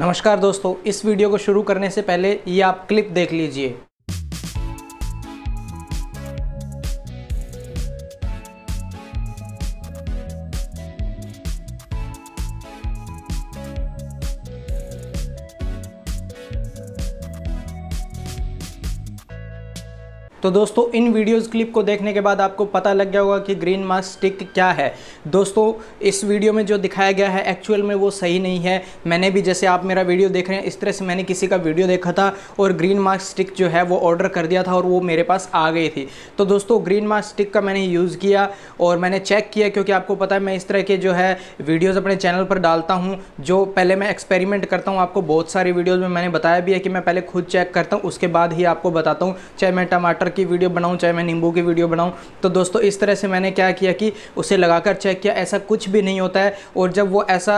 नमस्कार दोस्तों इस वीडियो को शुरू करने से पहले ये आप क्लिप देख लीजिए तो दोस्तों इन वीडियोस क्लिप को देखने के बाद आपको पता लग गया होगा कि ग्रीन मास स्टिक क्या है दोस्तों इस वीडियो में जो दिखाया गया है एक्चुअल में वो सही नहीं है मैंने भी जैसे आप मेरा वीडियो देख रहे हैं इस तरह से मैंने किसी का वीडियो देखा था और ग्रीन मास स्टिक जो है वो ऑर्डर कर दिया था और वो मेरे पास आ गई थी तो दोस्तों ग्रीन मास स्टिक का मैंने यूज़ किया और मैंने चेक किया क्योंकि आपको पता है मैं इस तरह के जो है वीडियोज़ अपने चैनल पर डालता हूँ जो पहले मैं एक्सपेरिमेंट करता हूँ आपको बहुत सारी वीडियोज़ में मैंने बताया भी है कि मैं पहले खुद चेक करता हूँ उसके बाद ही आपको बताता हूँ चाहे मैं टमाटर की वीडियो बनाऊँ चाहे मैं नींबू की वीडियो बनाऊँ तो दोस्तों इस तरह से मैंने क्या किया कि उसे लगाकर चेक किया ऐसा कुछ भी नहीं होता है और जब वो ऐसा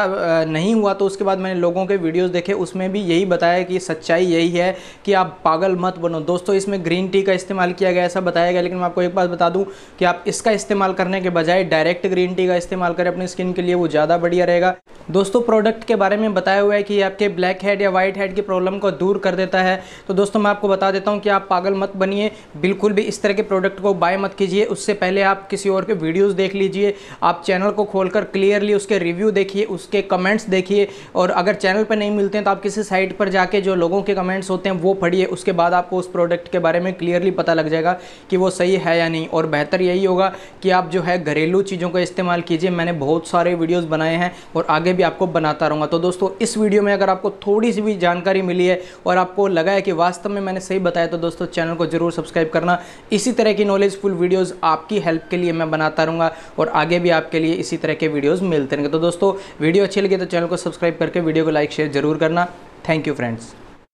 नहीं हुआ तो उसके बाद मैंने लोगों के वीडियोज़ देखे उसमें भी यही बताया कि सच्चाई यही है कि आप पागल मत बनो दोस्तों इसमें ग्रीन टी का इस्तेमाल किया गया ऐसा बताया गया लेकिन मैं आपको एक बात बता दूं कि आप इसका इस्तेमाल करने के बजाय डायरेक्ट ग्रीन टी का इस्तेमाल करें अपनी स्किन के लिए वो ज़्यादा बढ़िया रहेगा दोस्तों प्रोडक्ट के बारे में बताया हुआ है कि आपके ब्लैक हेड या वाइट हेड की प्रॉब्लम को दूर कर देता है तो दोस्तों मैं आपको बता देता हूँ कि आप पागल मत बनिए बिल्कुल भी इस तरह के प्रोडक्ट को बाय मत कीजिए उससे पहले आप किसी और के वीडियोस देख लीजिए आप चैनल को खोलकर क्लियरली उसके रिव्यू देखिए उसके कमेंट्स देखिए और अगर चैनल पर नहीं मिलते हैं तो आप किसी साइट पर जाके जो लोगों के कमेंट्स होते हैं वो पढ़िए उसके बाद आपको उस प्रोडक्ट के बारे में क्लियरली पता लग जाएगा कि वो सही है या नहीं और बेहतर यही होगा कि आप जो है घरेलू चीज़ों का इस्तेमाल कीजिए मैंने बहुत सारे वीडियोज़ बनाए हैं और आगे भी आपको बनाता रहूँगा तो दोस्तों इस वीडियो में अगर आपको थोड़ी सी भी जानकारी मिली है और आपको लगा है कि वास्तव में मैंने सही बताया तो दोस्तों चैनल को ज़रूर सब्सक्राइब करना इसी तरह की नॉलेजफुल वीडियोस आपकी हेल्प के लिए मैं बनाता रहूँगा और आगे भी आपके लिए इसी तरह के वीडियोस मिलते रहेंगे तो दोस्तों वीडियो अच्छी लगी तो चैनल को सब्सक्राइब करके वीडियो को लाइक शेयर जरूर करना थैंक यू फ्रेंड्स